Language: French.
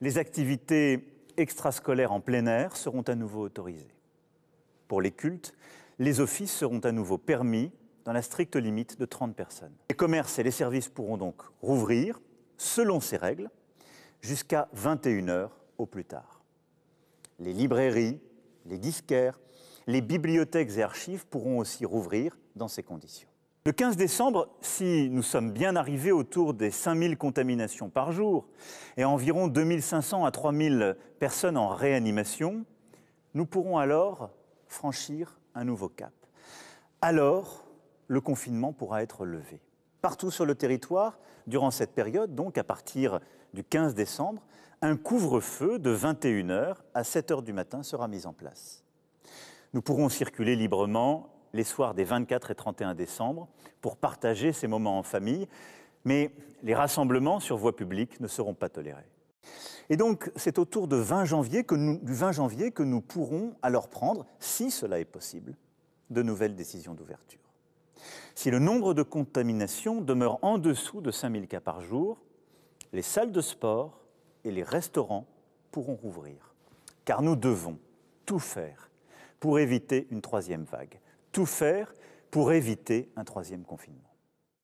les activités extrascolaires en plein air seront à nouveau autorisées. Pour les cultes, les offices seront à nouveau permis dans la stricte limite de 30 personnes. Les commerces et les services pourront donc rouvrir, selon ces règles, jusqu'à 21h au plus tard. Les librairies, les disquaires, les bibliothèques et archives pourront aussi rouvrir dans ces conditions. Le 15 décembre, si nous sommes bien arrivés autour des 5000 contaminations par jour et environ 2500 à 3000 personnes en réanimation, nous pourrons alors franchir un nouveau cap. Alors, le confinement pourra être levé. Partout sur le territoire, durant cette période, donc à partir du 15 décembre, un couvre-feu de 21h à 7h du matin sera mis en place. Nous pourrons circuler librement les soirs des 24 et 31 décembre pour partager ces moments en famille. Mais les rassemblements sur voie publique ne seront pas tolérés. Et donc, c'est autour du 20 janvier que nous pourrons alors prendre, si cela est possible, de nouvelles décisions d'ouverture. Si le nombre de contaminations demeure en dessous de 5000 cas par jour, les salles de sport et les restaurants pourront rouvrir. Car nous devons tout faire pour éviter une troisième vague tout faire pour éviter un troisième confinement.